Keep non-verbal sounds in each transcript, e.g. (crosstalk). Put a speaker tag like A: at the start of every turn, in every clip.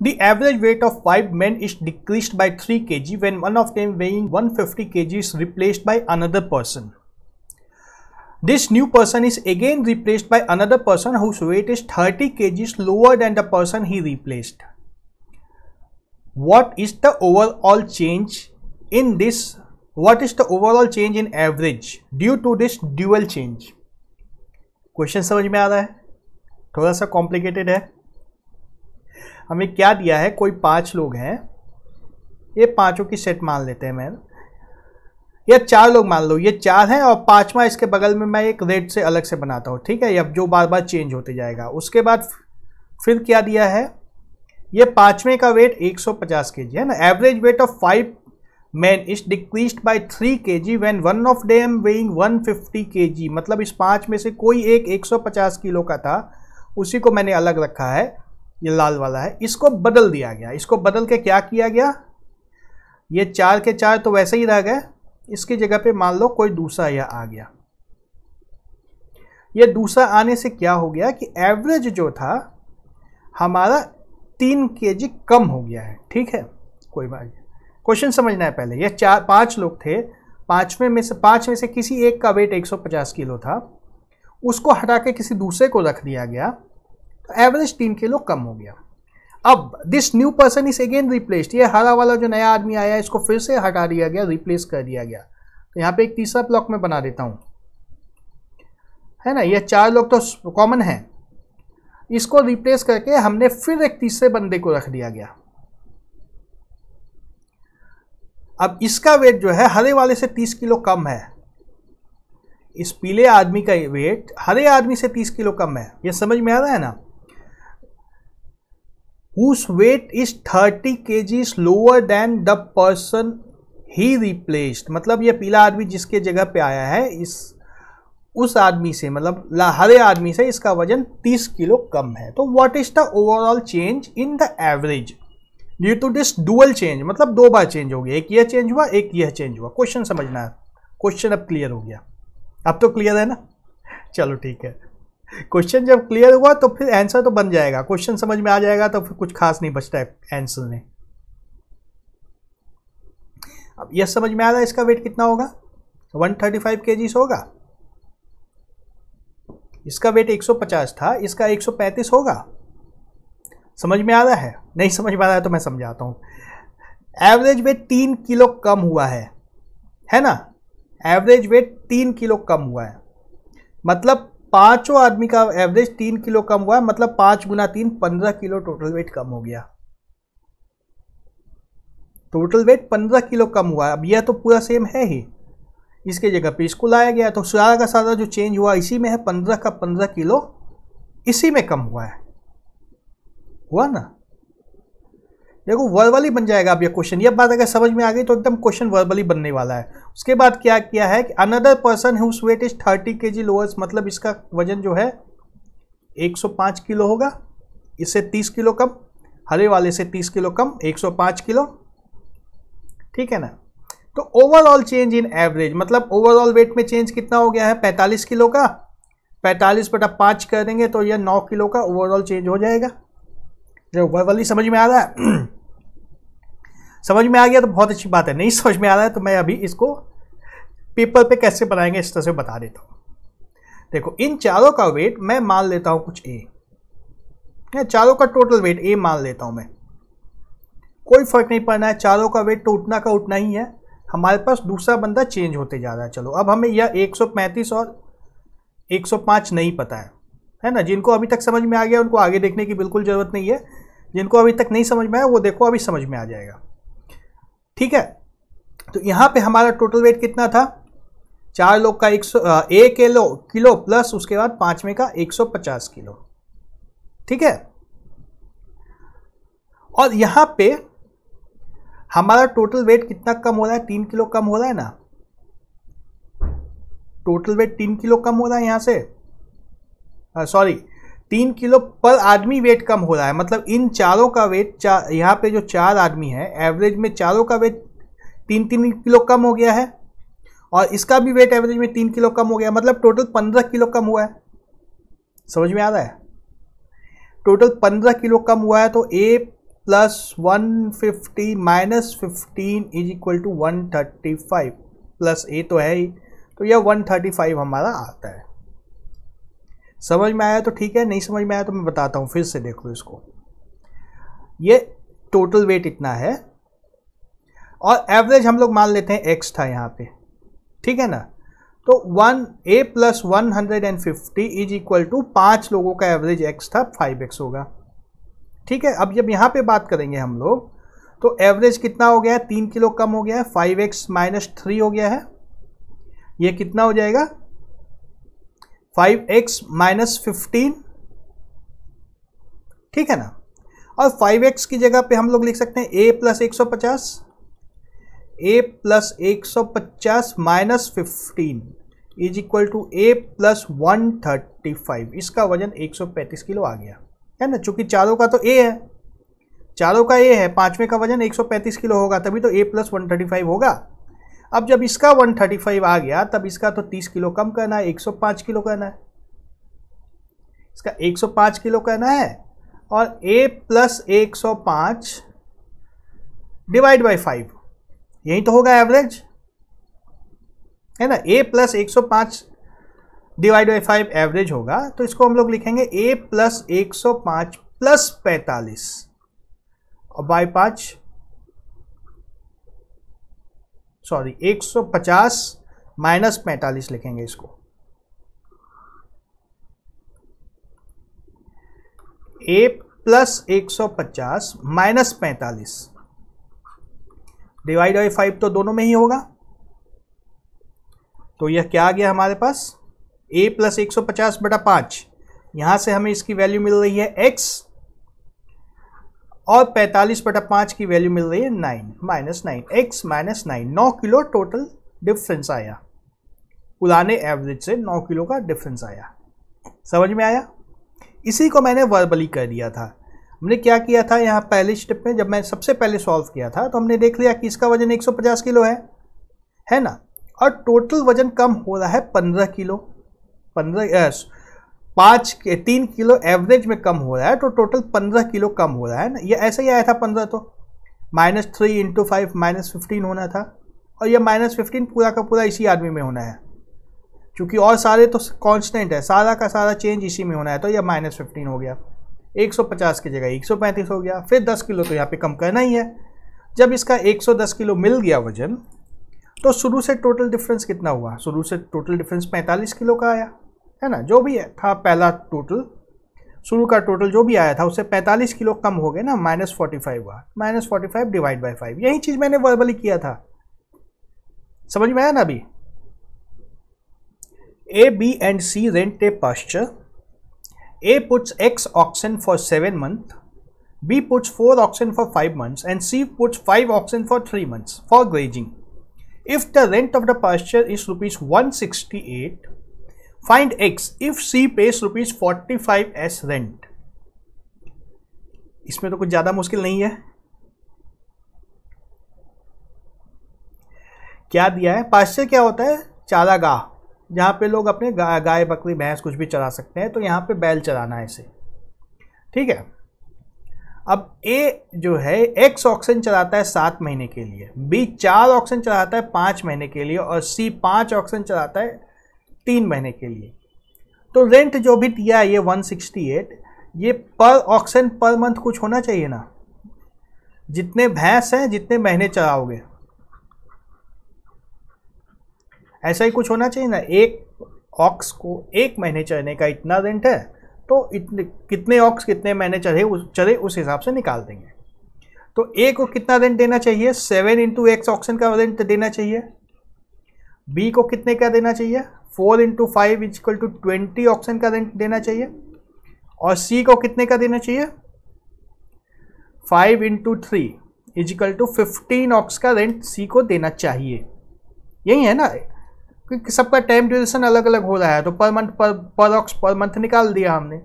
A: The average weight of 5 men is decreased by 3 kg when one of them weighing 150 kg is replaced by another person. This new person is again replaced by another person whose weight is 30 kg lower than the person he replaced. What is the overall change in this? What is the overall change in average due to this dual change? Question, समझ में आ रहा है थोड़ा सा complicated है हमें क्या दिया है कोई पाँच लोग हैं ये पाँचों की सेट मान लेते हैं मैं या चार लोग मान लो ये चार हैं और पांचवा इसके बगल में मैं एक रेड से अलग से बनाता हूँ ठीक है ये अब जो बार बार चेंज होते जाएगा उसके बाद फिर क्या दिया है ये पाँचवें का वेट 150 केजी है ना average weight of five man is decrease by three K G when one of them weighing 150 जी मतलब इस पाँच में से कोई एक 150 किलो का था उसी को मैंने अलग रखा है ये लाल वाला है इसको बदल दिया गया इसको बदल के क्या किया गया ये चार के चार तो वैसे ही रह गए इसकी जगह पे मान लो कोई दूसरा यह आ गया ये दूसरा आने से क्या हो गया कि एवरेज जो था हमारा तीन के जी कम हो गया है ठीक है कोई बात नहीं क्वेश्चन समझना है पहले ये चार पांच लोग थे पाँचवें में से पाँच में से किसी एक का वेट 150 किलो था उसको हटा के किसी दूसरे को रख दिया गया तो एवरेज तीन किलो कम हो गया अब this new person is again replaced ये हरा वाला जो नया आदमी आया है इसको फिर से हटा दिया गया रिप्लेस कर दिया गया तो यहाँ पे एक तीसरा ब्लॉक में बना देता हूँ है ना ये चार लोग तो कॉमन हैं इसको रिप्लेस करके हमने फिर एक तीसरे बंदे को रख दिया गया अब इसका वेट जो है हरे वाले से तीस किलो कम है इस पीले आदमी का वेट हरे आदमी से तीस किलो कम है ये समझ में आ रहा है ना वेट इज थर्टी के kgs lower than the person he replaced मतलब ये पीला आदमी जिसके जगह पे आया है इस उस आदमी से मतलब हरे आदमी से इसका वजन 30 किलो कम है तो what is the overall change in the average due to this dual change मतलब दो बार चेंज हो गया एक यह चेंज हुआ एक यह चेंज हुआ क्वेश्चन समझना है क्वेश्चन अब क्लियर हो गया अब तो क्लियर है ना चलो ठीक है क्वेश्चन जब क्लियर हुआ तो फिर आंसर तो बन जाएगा क्वेश्चन समझ में आ जाएगा तो फिर कुछ खास नहीं बचता है आंसर में अब यह समझ में आ रहा है इसका वेट कितना होगा 135 थर्टी फाइव होगा इसका वेट 150 था इसका 135 होगा समझ में आ रहा है नहीं समझ में आ रहा है तो मैं समझाता हूँ एवरेज वेट तीन किलो कम हुआ है है ना एवरेज वेट तीन किलो कम हुआ है मतलब पांचों आदमी का एवरेज तीन किलो कम हुआ मतलब पांच गुना तीन पंद्रह किलो टोटल वेट कम हो गया टोटल वेट पंद्रह किलो कम हुआ अब यह तो पूरा सेम है ही इसके जगह पे इसको लाया गया तो सारा का सारा जो चेंज हुआ इसी में है पंद्रह का पंद्रह किलो इसी में कम हुआ है हुआ ना देखो वर्बली बन जाएगा अब ये क्वेश्चन ये बात अगर समझ में आ गई तो एकदम क्वेश्चन वर्बली बनने वाला है उसके बाद क्या किया है कि another person whose weight is thirty K G lowers मतलब इसका वजन जो है 105 किलो होगा इससे 30 किलो कम हरे वाले से 30 किलो कम 105 किलो ठीक है ना तो ओवरऑल चेंज इन एवरेज मतलब ओवरऑल वेट में चेंज कितना हो गया है 45 किलो का 45 बटा पाँच करेंगे तो यह 9 किलो का ओवरऑल चेंज हो जाएगा जो वर्बली समझ में आ रहा है समझ में आ गया तो बहुत अच्छी बात है नहीं समझ में आ रहा है तो मैं अभी इसको पेपर पे कैसे बनाएंगे इस तरह से बता देता हूँ देखो इन चारों का वेट मैं मान लेता हूँ कुछ ए चारों का टोटल वेट ए मान लेता हूँ मैं कोई फर्क नहीं पड़ना है चारों का वेट तो उठना का उठना ही है हमारे पास दूसरा बंदा चेंज होते जा रहा है चलो अब हमें यह एक और 105 नहीं पता है है ना जिनको अभी तक समझ में आ गया उनको आगे देखने की बिल्कुल ज़रूरत नहीं है जिनको अभी तक नहीं समझ में आया वो देखो अभी समझ में आ जाएगा ठीक है तो यहाँ पे हमारा टोटल वेट कितना था चार लोग का एक सौ एक किलो किलो प्लस उसके बाद पांचवें का एक सौ पचास किलो ठीक है और यहाँ पे हमारा टोटल वेट कितना कम हो रहा है तीन किलो कम हो रहा है ना टोटल वेट तीन किलो कम हो रहा है यहाँ से सॉरी तीन किलो पर आदमी वेट कम हो रहा है मतलब इन चारों का वेट चार यहाँ पे जो चार आदमी है एवरेज में चारों का वेट तीन तीन किलो कम हो गया है और इसका भी वेट एवरेज में तीन किलो कम हो गया मतलब टोटल पंद्रह किलो कम हुआ है समझ में आ रहा है टोटल पंद्रह किलो कम हुआ है तो A plus one fifty minus fifteen is equal to one thirty five plus A तो है ही तो यह वन थर्टी फाइव हमारा आता है समझ में आया तो ठीक है नहीं समझ में आया तो मैं बताता हूँ फिर से देख लो इसको ये टोटल वेट इतना है और एवरेज हम लोग मान लेते हैं एक्स था यहाँ पे ठीक है ना तो one A plus one hundred and fifty is equal to पाँच लोगों का एवरेज एक्स था फाइव एक्स होगा ठीक है अब जब यहाँ पे बात करेंगे हम लोग तो एवरेज कितना हो गया है तीन किलो कम हो गया है फाइव एक्स माइनस थ्री हो गया है ये कितना हो जाएगा फाइव एक्स माइनस फिफ्टीन ठीक है ना और फाइव एक्स की जगह पे हम लोग लिख सकते हैं ए प्लस एक सौ पचास ए प्लस एक सौ पचास minus fifteen is equal to A plus one thirty five इसका वजन एक सौ पैंतीस किलो आ गया है ना चूंकि चारों का तो ए है चारों का ए है पाँचवें का वजन एक सौ पैंतीस किलो होगा तभी तो A plus one thirty five होगा अब जब इसका 135 आ गया तब इसका तो 30 किलो कम करना है 105 किलो करना है इसका 105 किलो करना है और ए प्लस एक सौ पांच डिवाइड बाई फाइव यही तो होगा एवरेज है ना ए प्लस एक सौ पांच डिवाइड बाई फाइव एवरेज होगा तो इसको हम लोग लिखेंगे ए प्लस एक सौ पांच प्लस पैंतालीस और बाई पाँच सॉरी 150 माइनस पैंतालीस लिखेंगे इसको ए प्लस एक सौ पचास माइनस पैंतालीस डिवाइड बाई फाइव तो दोनों में ही होगा तो यह क्या आ गया हमारे पास ए प्लस एक सौ पचास बटा पाँच यहाँ से हमें इसकी वैल्यू मिल रही है एक्स और 45 बटा पाँच की वैल्यू मिल रही है nine minus nine X minus nine नौ किलो टोटल डिफरेंस आया पुराने एवरेज से नौ किलो का डिफरेंस आया समझ में आया इसी को मैंने वर्बली कर दिया था हमने क्या किया था यहाँ पहले स्टेप में जब मैं सबसे पहले सॉल्व किया था तो हमने देख लिया कि इसका वजन 150 किलो है है ना और टोटल वजन कम हो रहा है 15 किलो पंद्रह पाँच के तीन किलो एवरेज में कम हो रहा है तो टोटल पंद्रह किलो कम हो रहा है ना ये ऐसा ही आया था पंद्रह तो minus three into five minus fifteen होना था और ये माइनस फिफ्टीन पूरा का पूरा इसी आदमी में होना है क्योंकि और सारे तो कांस्टेंट है सारा का सारा चेंज इसी में होना है तो यह माइनस फिफ्टीन हो गया एक सौ पचास की जगह एक सौ पैंतीस हो गया फिर दस किलो तो यहाँ पे कम करना ही है जब इसका एक सौ दस किलो मिल गया वजन तो शुरू से टोटल डिफरेंस कितना हुआ शुरू से टोटल डिफरेंस पैंतालीस किलो का आया है ना जो भी था पहला टोटल शुरू का टोटल जो भी आया था उससे 45 किलो कम हो गए ना माइनस फोर्टी फाइव हुआ minus forty five divide by five यही चीज मैंने वर्बली किया था समझ में आया ना अभी A B and C rent a pasture A puts X oxen for seven month B puts four oxen for five months and C puts five oxen for three months for grazing if the rent of the pasture is rupees one sixty eight find X if C pays rupees forty five as rent इसमें तो कुछ ज़्यादा मुश्किल नहीं है क्या दिया है पाश्चर क्या होता है चारागाह जहां पे लोग अपने गा, गाय बकरी भैंस कुछ भी चरा सकते हैं तो यहां पे बैल चराना है इसे ठीक है अब ए जो है एक्स ऑक्सीजन चलाता है सात महीने के लिए बी चार ऑक्सीजन चलाता है पांच महीने के लिए और सी पांच ऑक्सीजन चलाता है तीन महीने के लिए तो रेंट जो भी दिया है ये 168 ये पर ऑक्शन पर मंथ कुछ होना चाहिए ना जितने भैंस हैं जितने महीने चलाओगे ऐसा ही कुछ होना चाहिए ना एक ऑक्स को एक महीने चढ़ने का इतना रेंट है तो इतने कितने ऑक्स कितने महीने चढ़े उस चढ़े उस हिसाब से निकाल देंगे तो ए को कितना रेंट देना चाहिए सेवन इंटू एक्स ऑक्शन का रेंट देना चाहिए बी को कितने का देना चाहिए four into five is equal to twenty oxen का देना चाहिए और सी को कितने का देना चाहिए five into three is equal to fifteen ox का रेंट सी को देना चाहिए यही है ना क्योंकि सबका टाइम ड्यूरेशन अलग अलग हो रहा है तो पर मंथ पर पर ऑक्स पर मंथ निकाल दिया हमने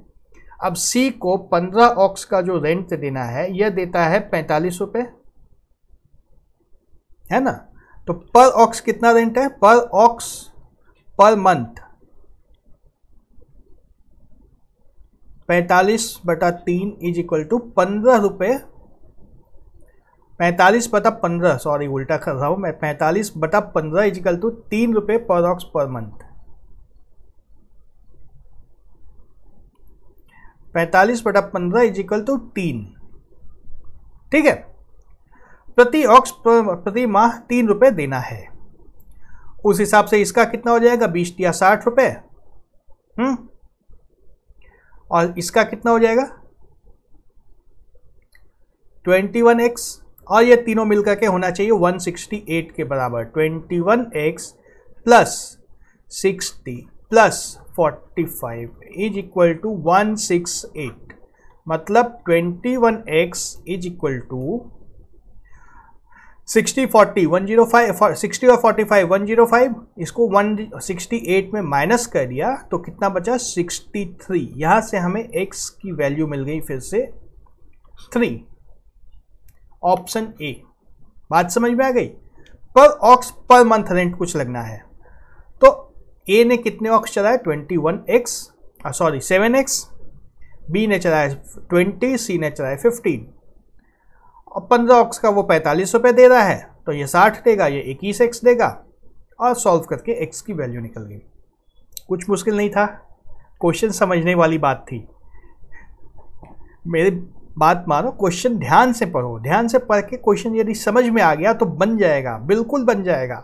A: अब सी को पंद्रह ऑक्स का जो रेंट देना है यह देता है पैंतालीस रुपये है ना तो पर ऑक्स कितना रेंट है पर ऑक्स पर मंथ पैंतालीस बटा तीन इज इक्वल टू पंद्रह रुपये पैंतालीस बटा पंद्रह सॉरी उल्टा कर रहा हूँ मैं पैंतालीस बटा पंद्रह इज इक्वल टू तीन रुपये पर ऑक्स पर मंथ पैंतालीस बटा पंद्रह इज इक्वल टू तीन ठीक है प्रति ऑक्स प्रति माह तीन रुपये देना है उस हिसाब से इसका कितना हो जाएगा बीस या साठ रुपये हम्म? और इसका कितना हो जाएगा ट्वेंटी वन एक्स और ये तीनों मिलकर के होना चाहिए वन सिक्सटी एट के बराबर twenty one X plus sixty plus forty five is equal to one six eight मतलब twenty one X is equal to sixty forty one zero five sixty और forty five one zero five इसको one sixty eight में minus कर दिया तो कितना बचा sixty three यहाँ से हमें एक्स की वैल्यू मिल गई फिर से थ्री ऑप्शन ए बात समझ में आ गई पर ऑक्स पर मंथ रेंट कुछ लगना है तो ए ने कितने ऑक्स चलाए twenty one X sorry seven X B ने चलाया ट्वेंटी सी ने चलाया फिफ्टीन और पंद्रह ऑक्स का वो पैंतालीस रुपये दे रहा है तो ये साठ देगा ये इक्कीस एक्स देगा और सॉल्व करके एक्स की वैल्यू निकल गई कुछ मुश्किल नहीं था क्वेश्चन समझने वाली बात थी मेरी बात मानो क्वेश्चन ध्यान से पढ़ो ध्यान से पढ़ के क्वेश्चन यदि समझ में आ गया तो बन जाएगा बिल्कुल बन जाएगा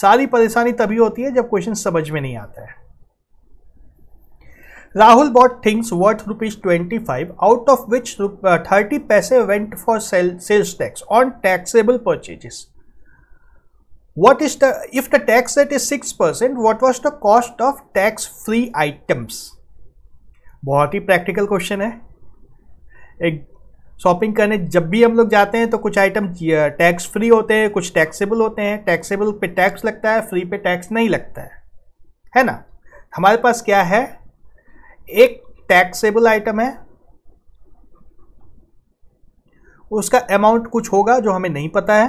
A: सारी परेशानी तभी होती है जब क्वेश्चन समझ में नहीं आता है Rahul bought things worth rupees twenty five out of which thirty paise went for sale sales tax on taxable purchases what is the if the tax rate is six percent what was the cost of tax free items बहुत ही practical question है एक shopping करने जब भी हम लोग जाते हैं तो कुछ आइटम टैक्स फ्री होते हैं कुछ टैक्सेबल होते हैं टैक्सेबल पे टैक्स लगता है फ्री पे टैक्स नहीं लगता है है ना हमारे पास क्या है एक टैक्सेबल आइटम है उसका अमाउंट कुछ होगा जो हमें नहीं पता है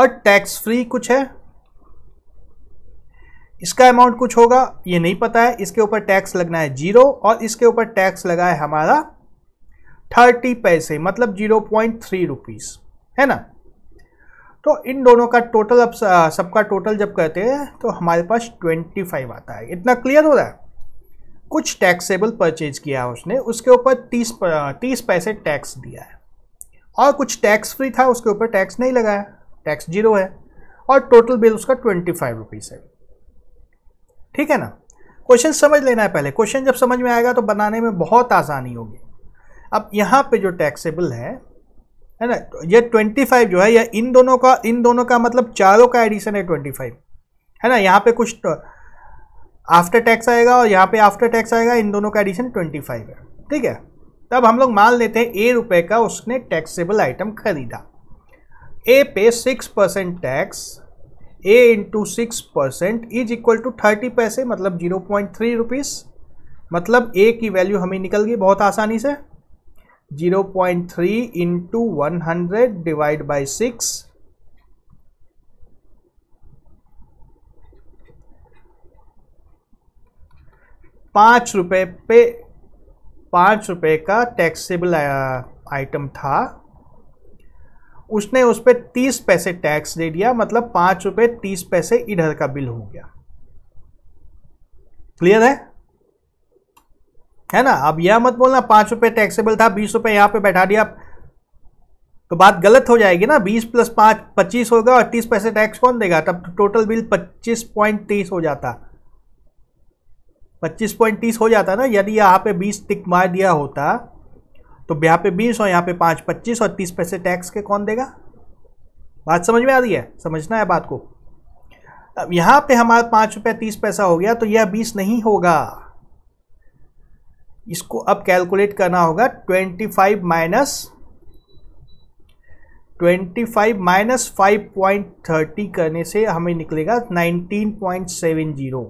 A: और टैक्स फ्री कुछ है इसका अमाउंट कुछ होगा ये नहीं पता है इसके ऊपर टैक्स लगना है जीरो और इसके ऊपर टैक्स लगा है हमारा थर्टी पैसे मतलब जीरो पॉइंट थ्री रुपीज़ है ना तो इन दोनों का टोटल अब सबका टोटल जब कहते हैं तो हमारे पास ट्वेंटी फाइव आता है इतना क्लियर हो रहा है कुछ टैक्सेबल परचेज किया उसने उसके ऊपर तीस तीस पैसे टैक्स दिया है और कुछ टैक्स फ्री था उसके ऊपर टैक्स नहीं लगाया टैक्स जीरो है और टोटल बिल उसका ट्वेंटी फाइव रुपीज़ है ठीक है ना क्वेश्चन समझ लेना है पहले क्वेश्चन जब समझ में आएगा तो बनाने में बहुत आसानी होगी अब यहाँ पे जो टैक्सेबल है है ना ये फाइव जो है या इन दोनों का इन दोनों का मतलब चारों का एडिशन है ट्वेंटी फाइव है ना यहाँ पे कुछ आफ्टर टैक्स आएगा और यहाँ पे आफ्टर टैक्स आएगा इन दोनों का एडिशन ट्वेंटी फाइव है ठीक है तब हम लोग मान लेते हैं ए रुपए का उसने टैक्सेबल आइटम खरीदा ए पे six percent tax A into six percent is equal to thirty paise मतलब जीरो पॉइंट थ्री रुपीज़ मतलब ए की वैल्यू हमें निकल गई बहुत आसानी से zero point three into one hundred divide by six पाँच रुपये पे पाँच रुपये का टैक्सेबल आइटम था उसने उस पर तीस पैसे टैक्स दे दिया मतलब पाँच रुपये तीस पैसे इधर का बिल हो गया क्लियर है है ना अब यह मत बोलना पाँच रुपये टैक्सेबल था बीस रुपये यहाँ पे बैठा दिया तो बात गलत हो जाएगी ना बीस प्लस पाँच पच्चीस होगा और तीस पैसे टैक्स कौन देगा तब टोटल तो बिल पच्चीस पॉइंट तीस हो जाता पच्चीस पॉइंट तीस हो जाता ना यदि यहाँ पे बीस टिक मार दिया होता तो यहाँ पे बीस और यहाँ पे पाँच पच्चीस और तीस पैसे टैक्स के कौन देगा बात समझ में आ रही है समझना है बात को अब यहाँ पे हमारा पाँच रुपये तीस पैसा हो गया तो यह बीस नहीं होगा इसको अब कैलकुलेट करना होगा twenty five minus twenty five minus five point thirty करने से हमें निकलेगा नाइनटीन पॉइंट सेवन जीरो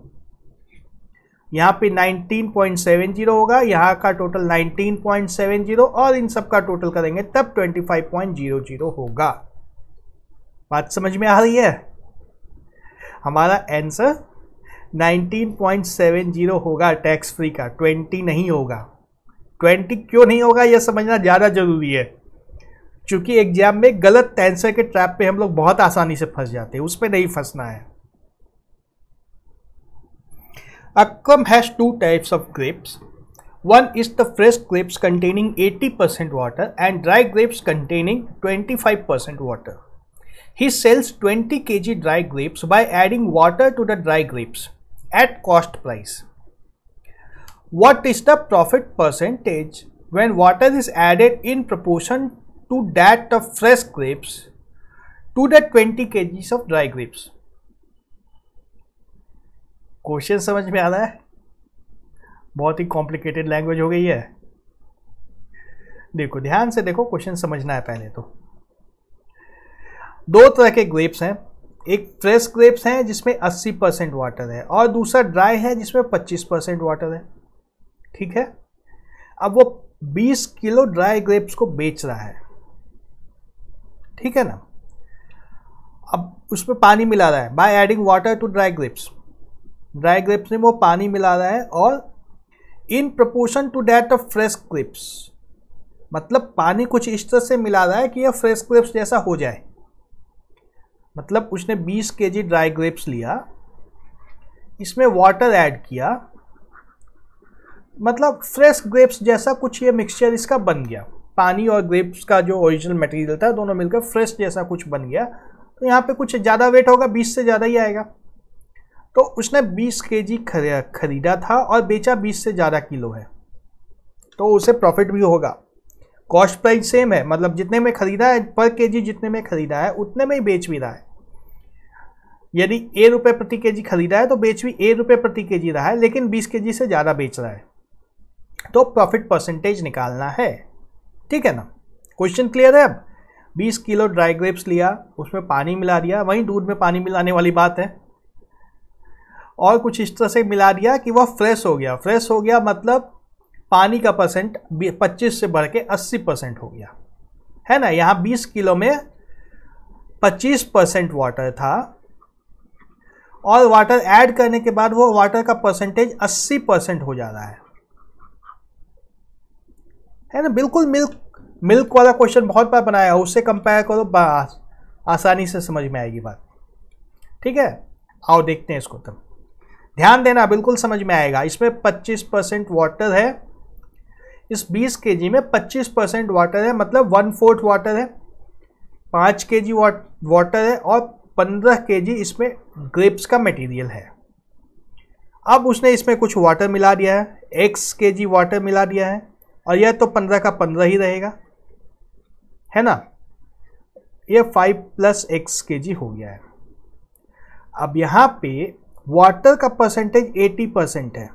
A: यहाँ पे 19.70 होगा यहाँ का टोटल 19.70 और इन सब का टोटल करेंगे तब 25.00 होगा बात समझ में आ रही है हमारा आंसर 19.70 होगा टैक्स फ्री का 20 नहीं होगा 20 क्यों नहीं होगा यह समझना ज़्यादा ज़रूरी है क्योंकि एग्जाम में गलत आंसर के ट्रैप पे हम लोग बहुत आसानी से फंस जाते हैं उस पर नहीं फंसना है Akram has two types of grapes. One is the fresh grapes containing 80% water and dry grapes containing 25% water. He sells 20 kg dry grapes by adding water to the dry grapes at cost price. What is the profit percentage when water is added in proportion to that of fresh grapes to the 20 kg of dry grapes? Question समझ में आ रहा है बहुत ही complicated language हो गई है देखो ध्यान से देखो क्वेश्चन समझना है पहले तो दो तरह के ग्रेप्स हैं एक फ्रेश ग्रेप्स हैं जिसमें 80 परसेंट वाटर है और दूसरा ड्राई है जिसमें 25 परसेंट वाटर है ठीक है अब वो 20 किलो ड्राई ग्रेप्स को बेच रहा है ठीक है ना अब उसमें पानी मिला रहा है by adding water to dry grapes dry grapes में वो पानी मिला रहा है और in proportion to that of fresh grapes मतलब पानी कुछ इस तरह से मिला रहा है कि यह फ्रेश क्रिप्स जैसा हो जाए मतलब उसने 20 के जी ड्राई ग्रेप्स लिया इसमें वाटर ऐड किया मतलब फ्रेश ग्रेप्स जैसा कुछ ये मिक्सचर इसका बन गया पानी और ग्रेप्स का जो ओरिजिनल मटेरियल था दोनों मिलकर फ्रेश जैसा कुछ बन गया तो यहाँ पे कुछ ज़्यादा वेट होगा 20 से ज़्यादा ही आएगा तो उसने 20 के जी खरीदा था और बेचा 20 से ज़्यादा किलो है तो उसे प्रॉफिट भी होगा कॉस्ट प्राइस सेम है मतलब जितने में खरीदा है पर के जी जितने में खरीदा है उतने में ही बेच भी रहा है यदि ए रुपये प्रति के जी खरीदा है तो बेच भी ए रुपये प्रति के जी रहा है लेकिन बीस के जी से ज़्यादा बेच रहा है तो प्रॉफिट परसेंटेज निकालना है ठीक है ना क्वेश्चन क्लियर है अब 20 किलो ड्राई ग्रेप्स लिया उसमें पानी मिला दिया वहीं दूध में पानी मिलाने वाली बात है और कुछ इस तरह से मिला दिया कि वह फ्रेश हो गया फ्रेश हो गया मतलब पानी का परसेंट 25 से बढ़ के अस्सी परसेंट हो गया है ना यहाँ 20 किलो में 25 परसेंट वाटर था और वाटर ऐड करने के बाद वो वाटर का परसेंटेज 80 परसेंट हो जा रहा है है ना बिल्कुल मिल्क मिल्क वाला क्वेश्चन बहुत बार बनाया है उससे कंपेयर करो बस आसानी से समझ में आएगी बात ठीक है आओ देखते हैं इसको तब तो। ध्यान देना बिल्कुल समझ में आएगा इसमें 25 परसेंट वाटर है इस 20 के जी में 25 परसेंट वाटर है मतलब वन फोर्थ वाटर है पाँच के जी वाटर है और पंद्रह के जी इसमें ग्रेप्स का मटेरियल है अब उसने इसमें कुछ वाटर मिला दिया है एक्स के जी वाटर मिला दिया है और यह तो पंद्रह का पंद्रह ही रहेगा है ना यह फाइव प्लस एक्स के जी हो गया है अब यहाँ पे वाटर का परसेंटेज 80 परसेंट है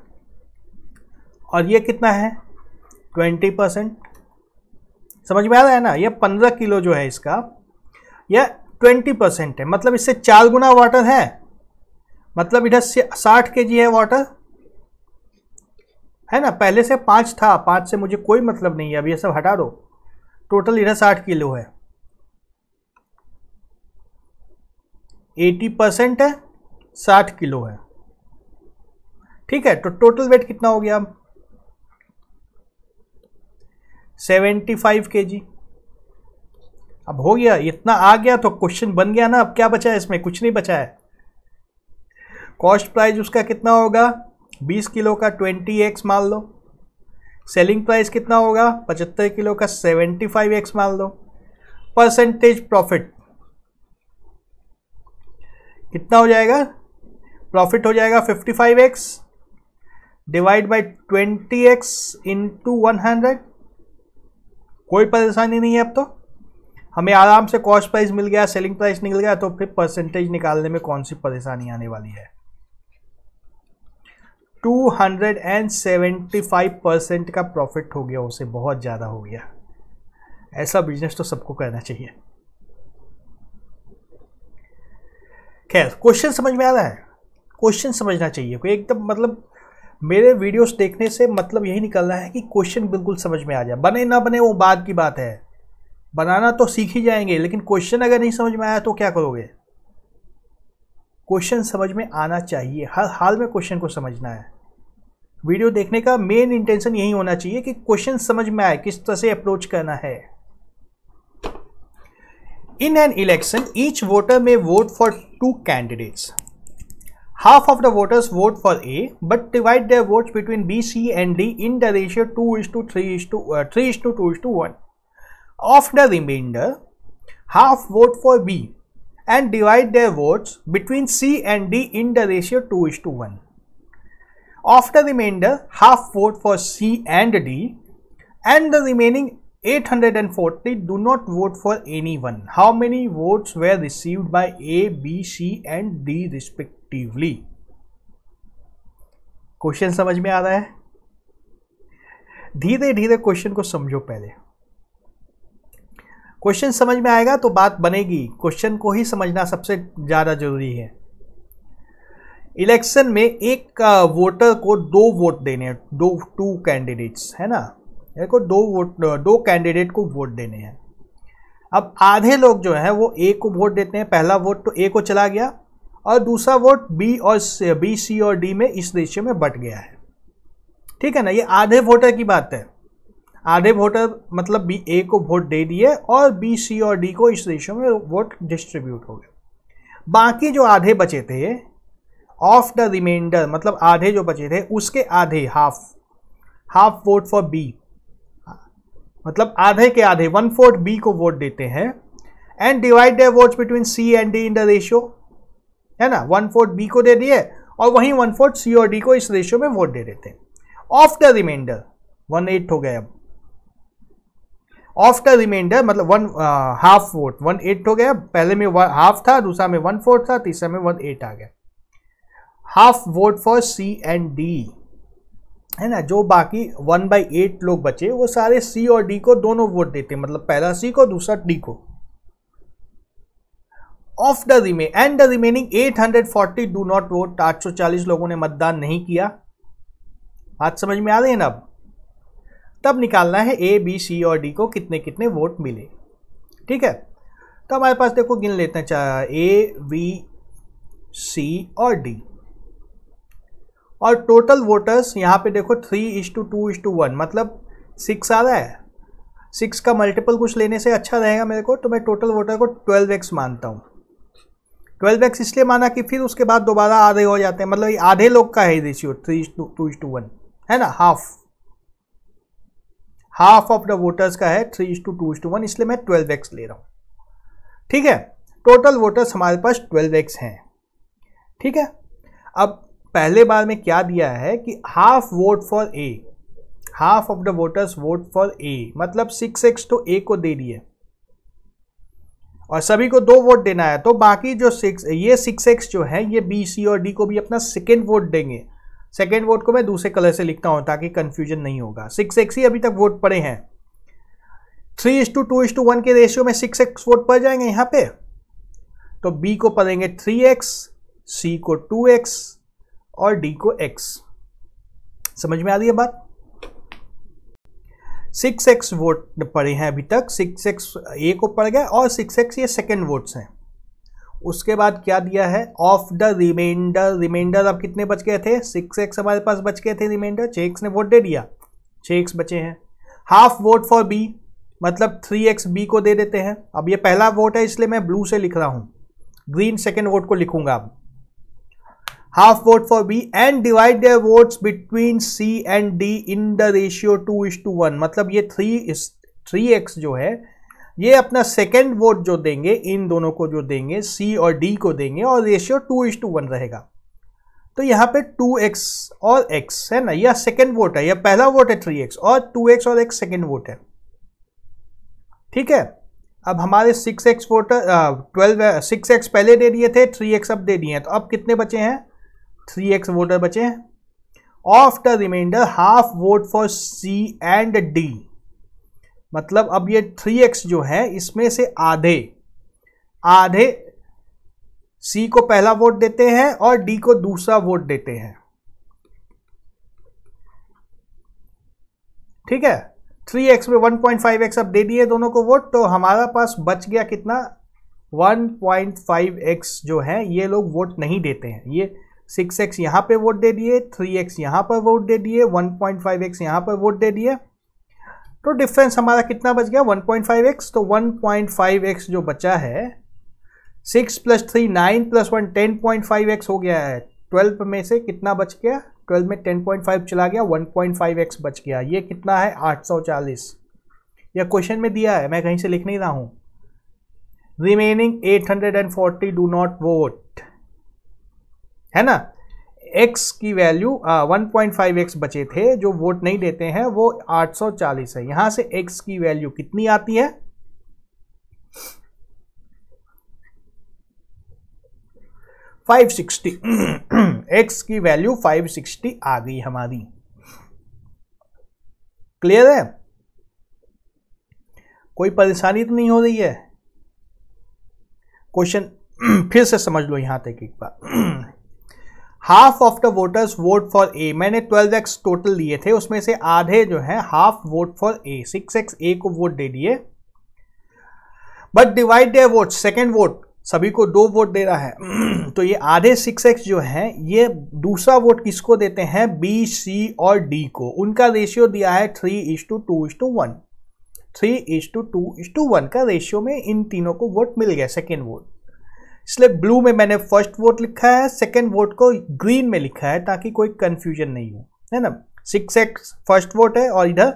A: और ये कितना है 20 परसेंट समझ में आ रहा है ना ये 15 किलो जो है इसका यह 20 परसेंट है मतलब इससे चार गुना वाटर है मतलब इधर से साठ के है वाटर है ना पहले से पाँच था पाँच से मुझे कोई मतलब नहीं है अब ये सब हटा दो टोटल इधर साठ किलो है एटी परसेंट है साठ किलो है ठीक है तो टोटल वेट कितना हो गया अब सेवेंटी फाइव के जी अब हो गया इतना आ गया तो क्वेश्चन बन गया ना अब क्या बचा है इसमें कुछ नहीं बचा है कॉस्ट प्राइस उसका कितना होगा बीस किलो का ट्वेंटी एक्स मान लो सेलिंग प्राइस कितना होगा पचहत्तर किलो का सेवेंटी फाइव एक्स मान लो परसेंटेज प्रॉफिट कितना हो जाएगा प्रॉफिट हो जाएगा fifty five X divide by twenty X into one hundred कोई परेशानी नहीं है अब तो हमें आराम से कॉस्ट प्राइस मिल गया सेलिंग प्राइस निकल गया तो फिर परसेंटेज निकालने में कौन सी परेशानी आने वाली है 275 परसेंट का प्रॉफिट हो गया उसे बहुत ज़्यादा हो गया ऐसा बिजनेस तो सबको करना चाहिए खैर क्वेश्चन समझ में आ रहा है क्वेश्चन समझना चाहिए कोई एकदम मतलब मेरे वीडियोस देखने से मतलब यही निकल रहा है कि क्वेश्चन बिल्कुल समझ में आ जाए बने ना बने वो बाद की बात है बनाना तो सीख ही जाएंगे लेकिन क्वेश्चन अगर नहीं समझ में आया तो क्या करोगे क्वेश्चन समझ में आना चाहिए हर हाल में क्वेश्चन को समझना है वीडियो देखने का मेन इंटेंशन यही होना चाहिए कि क्वेश्चन समझ में आए किस तरह से अप्रोच करना है in an election each voter may vote for two candidates Half of the voters vote for A but divide their votes between B, C and D in the ratio 2 is to 3 is to uh, 3 is to 2 is to 1. Of the remainder, half vote for B and divide their votes between C and D in the ratio 2 is to 1. Of the remainder, half vote for C and D and the remaining 840 do not vote for anyone. How many votes were received by A, B, C and D respectively? Effectively question समझ में आ रहा है धीरे धीरे question को समझो पहले question समझ में आएगा तो बात बनेगी क्वेश्चन को ही समझना सबसे ज़्यादा जरूरी है इलेक्शन में एक वोटर को दो वोट देने हैं दो टू कैंडिडेट्स है ना देखो दो वोट दो कैंडिडेट को वोट देने हैं अब आधे लोग जो हैं वो ए को वोट देते हैं पहला वोट तो ए को चला गया और दूसरा वोट बी और बी सी और डी में इस रेशियो में बट गया है ठीक है ना ये आधे वोटर की बात है आधे वोटर मतलब बी ए को वोट दे दिए और बी सी और डी को इस रेशियो में वोट डिस्ट्रीब्यूट हो गए बाकी जो आधे बचे थे ऑफ द रिमाइंडर मतलब आधे जो बचे थे उसके आधे half half vote for B मतलब आधे के आधे वन फोर्थ बी को वोट देते हैं and divide the votes between C and D in the ratio है ना वन फोर्थ बी को दे दिए और वहीं वन फोर्थ सी और डी को इस रेशियो में वोट दे देते हैं of the remainder one eight हो गया अब ऑफ द रिमाइंडर मतलब one half vote one eight हो गया पहले में हाफ था दूसरा में वन फोर्थ था तीसरा में वन एट आ गया half vote for C and D है ना जो बाकी वन बाई एट लोग बचे वो सारे सी और डी को दोनों वोट देते मतलब पहला सी को दूसरा डी को ऑफ द रिमे and the remaining 840 do not vote 840 लोगों ने मतदान नहीं किया बात समझ में आ रही है ना अब तब निकालना है ए बी सी और डी को कितने कितने वोट मिले ठीक है तो हमारे पास देखो गिन लेते हैं चाहे ए बी सी और डी और टोटल वोटर्स यहाँ पे देखो three is to two is to one मतलब सिक्स आ रहा है सिक्स का मल्टीपल कुछ लेने से अच्छा रहेगा मेरे को तो मैं टोटल वोटर को ट्वेल्व एक्स मानता हूँ ट्वेल्व एक्स इसलिए माना कि फिर उसके बाद दोबारा आधे हो जाते हैं मतलब आधे लोग का है ratio three two two one है ना half half of the voters का है three two two two one इसलिए मैं ट्वेल्व एक्स ले रहा हूँ ठीक है टोटल वोटर्स हमारे पास ट्वेल्व एक्स हैं ठीक है अब पहले बार में क्या दिया है कि half vote for A half of the voters vote for A मतलब सिक्स एक्स तो ए को दे दिए और सभी को दो वोट देना है तो बाकी जो सिक्स ये सिक्स एक्स जो है ये बी सी और डी को भी अपना सेकेंड वोट देंगे सेकेंड वोट को मैं दूसरे कलर से लिखता हूँ ताकि कन्फ्यूजन नहीं होगा सिक्स एक्स ही अभी तक वोट पड़े हैं three is to two is to one के रेशियो में सिक्स एक्स वोट पड़ जाएंगे यहाँ पे तो बी को पड़ेंगे थ्री एक्स सी को टू एक्स और डी को एक्स समझ में आ रही है बात सिक्स एक्स वोट पड़े हैं अभी तक सिक्स एक्स ए को पड़ गया और सिक्स एक्स ये सेकेंड वोट्स हैं उसके बाद क्या दिया है ऑफ द रिमाइंडर रिमाइंडर अब कितने बच गए थे सिक्स एक्स हमारे पास बच गए थे रिमाइंडर छः एक्स ने वोट दे दिया एक्स बचे हैं हाफ वोट फॉर बी मतलब थ्री एक्स बी को दे देते हैं अब ये पहला वोट है इसलिए मैं ब्लू से लिख रहा हूँ ग्रीन सेकेंड वोट को लिखूंगा अब half vote for B and divide their votes between C and D in the ratio two is to one मतलब ये थ्री थ्री एक्स जो है ये अपना सेकेंड वोट जो देंगे इन दोनों को जो देंगे सी और डी को देंगे और ratio two is to one रहेगा तो यहाँ पे टू एक्स और एक्स है ना यह सेकेंड वोट है यह पहला वोट है थ्री एक्स और टू एक्स और एक्स सेकेंड वोट है ठीक है अब हमारे six X voter twelve six X पहले दे दिए थे थ्री एक्स अब दे दिए हैं तो अब कितने बचे हैं थ्री एक्स वोटर बचे of the remainder half vote for C and D मतलब अब ये थ्री एक्स जो है इसमें से आधे आधे सी को पहला वोट देते हैं और डी को दूसरा वोट देते हैं ठीक है थ्री एक्स में वन पॉइंट फाइव एक्स अब दे दिए दोनों को वोट तो हमारा पास बच गया कितना वन पॉइंट फाइव एक्स जो है ये लोग वोट नहीं देते हैं ये सिक्स एक्स यहाँ पर वोट दे दिए थ्री एक्स यहाँ पर वोट दे दिए वन पॉइंट फाइव एक्स यहाँ पर वोट दे दिए तो डिफरेंस हमारा कितना बच गया वन पॉइंट फाइव एक्स तो वन पॉइंट फाइव एक्स जो बचा है six plus three nine plus one ten point five X हो गया है ट्वेल्व में से कितना बच गया ट्वेल्व में टेन पॉइंट फाइव चला गया वन पॉइंट फाइव एक्स बच गया ये कितना है आठ सौ चालीस यह क्वेश्चन में दिया है मैं कहीं से लिख नहीं रहा हूँ and forty do not vote है ना x की value one point five X बचे थे जो वोट नहीं देते हैं वो आठ सौ चालीस है यहां से x की वैल्यू कितनी आती है फाइव सिक्सटी एक्स की वैल्यू फाइव सिक्सटी आ गई हमारी क्लियर है कोई परेशानी तो नहीं हो रही है क्वेश्चन फिर से समझ लो यहां तक एक बार half of the voters vote for A मैंने ट्वेल्व एक्स टोटल लिए थे उसमें से आधे जो है half vote for A six X A को वोट दे दिए but divide their vote second vote सभी को दो वोट दे रहा है (clears throat) तो ये आधे सिक्स एक्स जो है ये दूसरा वोट किसको देते हैं बी सी और डी को उनका रेशियो दिया है three is to two is to one three is to two is to one का रेशियो में इन तीनों को वोट मिल गया सेकेंड वोट इसलिए ब्लू में मैंने फर्स्ट वोट लिखा है सेकेंड वोट को ग्रीन में लिखा है ताकि कोई कन्फ्यूजन नहीं हो है ना सिक्स एक्स फर्स्ट वोट है और इधर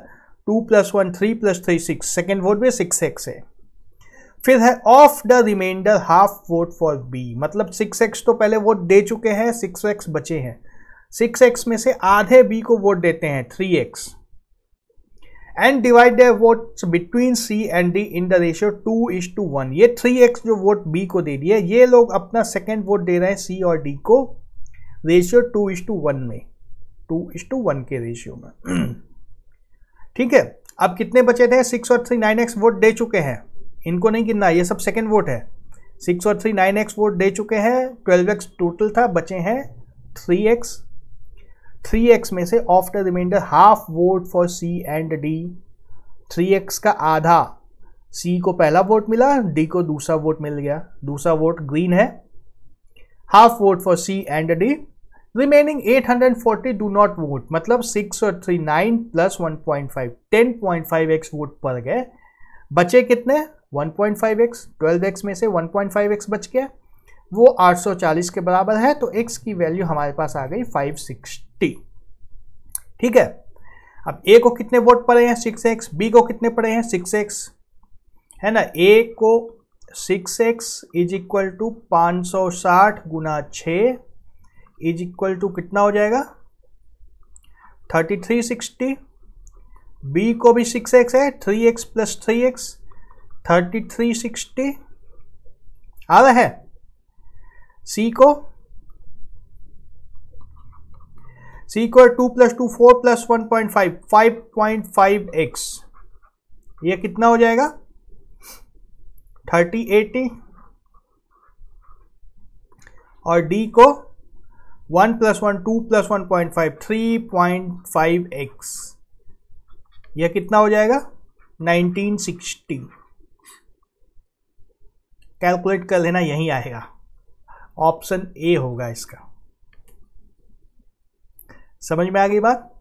A: two plus one three plus three six second vote भी सिक्स एक्स है फिर है of the remainder half vote for B मतलब सिक्स एक्स तो पहले वोट दे चुके हैं सिक्स एक्स बचे हैं सिक्स एक्स में से आधे बी को वोट देते हैं three X and divide the vote between C and D in the ratio two is to one ये थ्री एक्स जो वोट बी को दे दिया ये लोग अपना सेकेंड वोट दे रहे हैं सी और डी को ratio two is to one में टू इज टू वन के रेशियो में (clears throat) ठीक है अब कितने बचे थे सिक्स और थ्री नाइन एक्स वोट दे चुके हैं इनको नहीं गिनना ये सब सेकेंड वोट है सिक्स और थ्री नाइन एक्स वोट दे चुके हैं ट्वेल्व एक्स टोटल था बचे हैं थ्री एक्स थ्री एक्स में से of the remainder half vote for C and D three x का आधा सी को पहला वोट मिला डी को दूसरा वोट मिल गया दूसरा वोट ग्रीन है half vote for C and D remaining 840 do not vote मतलब सिक्स और three nine plus one point point five ten five x vote पर गए बचे कितने one point five x twelve x में से वन पॉइंट फाइव एक्स बच गया वो 840 के बराबर है तो x की वैल्यू हमारे पास आ गई 560 ठीक है अब a को कितने वोट पड़े हैं 6x b को कितने पड़े हैं 6x है ना a को 6x x is equal to पाँच सौ साठ गुना छ इज इक्वल टू कितना हो जाएगा थर्टी थ्री सिक्सटी बी को भी सिक्स एक्स है three x plus three x thirty three sixty आ रहा है सी को सी को two plus two four plus one point five five point five x ये कितना हो जाएगा थर्टी एटी और डी को one plus one two plus one point five three point five x यह कितना हो जाएगा नाइनटीन सिक्सटी कैलकुलेट कर लेना यही आएगा ऑप्शन ए होगा इसका समझ में आ गई बात